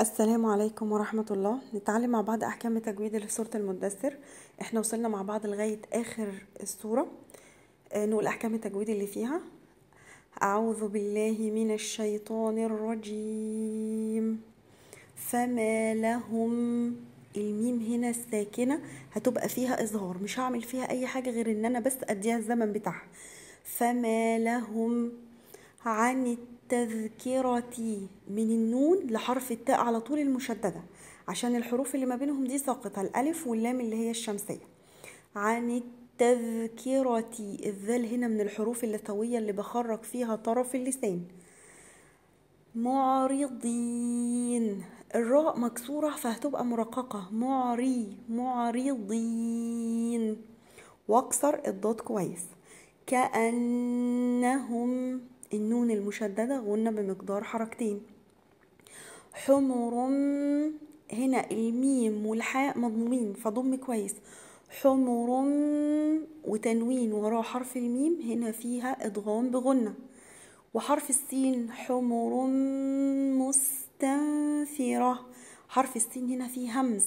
السلام عليكم ورحمة الله نتعلم مع بعض أحكام التجويد لسورة المدثر احنا وصلنا مع بعض لغاية آخر السورة آه، نقول أحكام التجويد اللي فيها أعوذ بالله من الشيطان الرجيم فما لهم الميم هنا الساكنة هتبقى فيها إظهار مش هعمل فيها أي حاجة غير إن أنا بس أديها الزمن بتاعها فما لهم عن تذكرتي من النون لحرف التاء على طول المشددة عشان الحروف اللي ما بينهم دي ساقطة الألف واللام اللي هي الشمسية عن التذكرة الذال هنا من الحروف اللتوية اللي بخرج فيها طرف اللسان معرضين الراء مكسورة فهتبقى مرققة معري معرضين واكسر الضاد كويس كأنهم النون المشددة غنة بمقدار حركتين حمر هنا الميم والحاء مضمومين فضم كويس حمر وتنوين وراه حرف الميم هنا فيها إضغام بغنة وحرف السين حمر مستنفرة حرف السين هنا فيه همس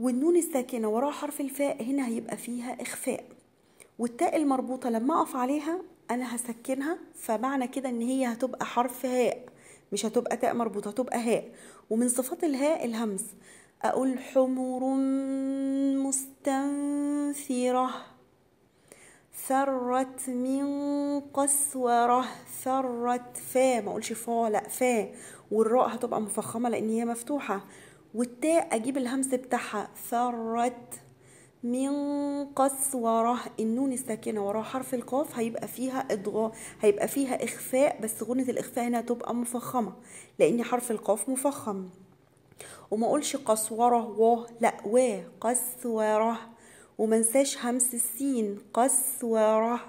والنون الساكنة وراها حرف الفاء هنا هيبقى فيها إخفاء والتاء المربوطة لما أقف عليها انا هسكنها فمعنى كده ان هي هتبقى حرف هاء مش هتبقى تاء مربوطه هتبقى هاء ومن صفات الهاء الهمس اقول حمر مستنفره ثرت من قسوره ثرت فا ما اقولش فا لا فا والراء هتبقى مفخمه لان هي مفتوحه والتاء اجيب الهمس بتاعها ثرت من قسورة النون الساكنة وراء حرف القاف هيبقى فيها إضغاء هيبقى فيها إخفاء بس غنة الإخفاء هنا تبقى مفخمة لأن حرف القاف مفخم وما أقولش قسورة و لا و قسورة ومنساش همس السين قسورة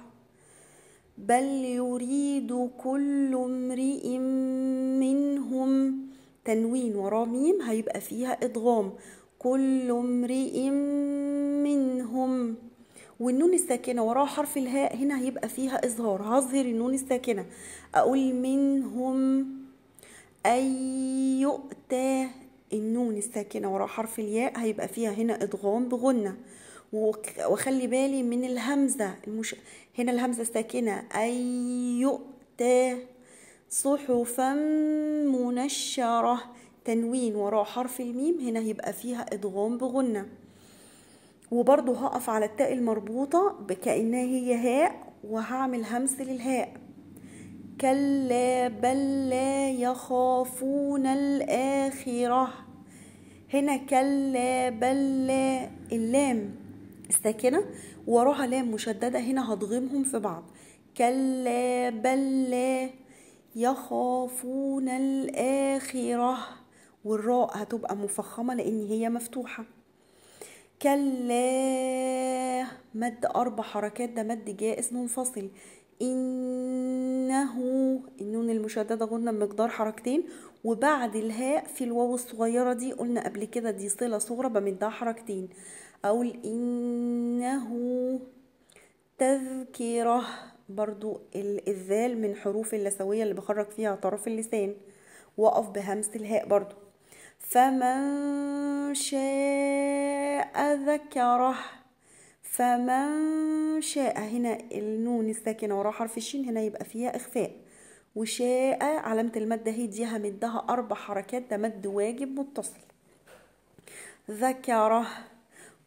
بل يريد كل امرئ منهم تنوين ورا ميم هيبقى فيها إضغام كل امرئ منهم والنون الساكنة وراها حرف الهاء هنا هيبقى فيها إظهار هظهر النون الساكنة أقول منهم أي يؤتى النون الساكنة وراها حرف الياء هيبقى فيها هنا إضغام بغنة وخلي بالي من الهمزة المش... هنا الهمزة الساكنة أي يؤتى صحفا منشرة تنوين وراء حرف الميم هنا هيبقى فيها إضغام بغنة وبرضو هقف على التاء المربوطة كأنها هي هاء وهعمل همس للهاء كلا بل لا يخافون الآخرة هنا كلا بل لا اللام ساكنة وراها لام مشددة هنا هضغمهم في بعض كلا بل لا يخافون الآخرة والراء هتبقى مفخمة لأن هي مفتوحة كلا مد أربع حركات ده مد جائز منفصل إنه النون المشددة قلنا بمقدار حركتين وبعد الهاء في الواو الصغيرة دي قلنا قبل كده دي صلة صغرى بمدها حركتين أقول إنه تذكرة برضو الذال من حروف اللسوية اللي بخرج فيها طرف اللسان وقف بهمس الهاء برضو فمن شاء ذكره فمن شاء هنا النون الساكنة ورا حرف الشين هنا يبقى فيها إخفاء وشاء علامة المادة هي دي همدها أربع حركات ده مد واجب متصل ذكره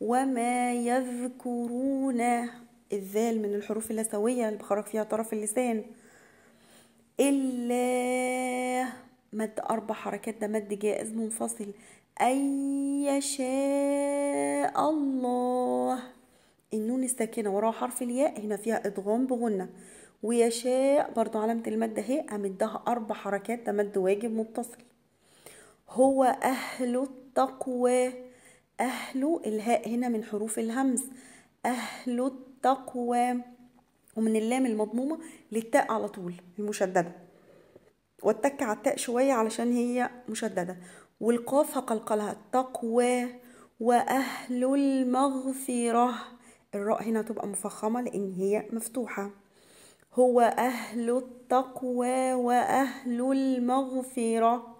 وما يذكرون الذال من الحروف اللسوية اللي بخرج فيها طرف اللسان إلا مد أربع حركات ده مد جائز منفصل أي يشاء الله النون الساكنة وراها حرف الياء هنا فيها إدغام بغنة ويشاء برضو علامة المد أهي أمدها أربع حركات ده مد واجب متصل هو أهل التقوى أهل الهاء هنا من حروف الهمز أهل التقوى ومن اللام المضمومة للتاء على طول المشددة واتك على التاء شوية علشان هي مشددة والقاف هقلقلها تقوى وأهل المغفرة الراء هنا تبقى مفخمة لأن هي مفتوحة هو أهل التقوى وأهل المغفرة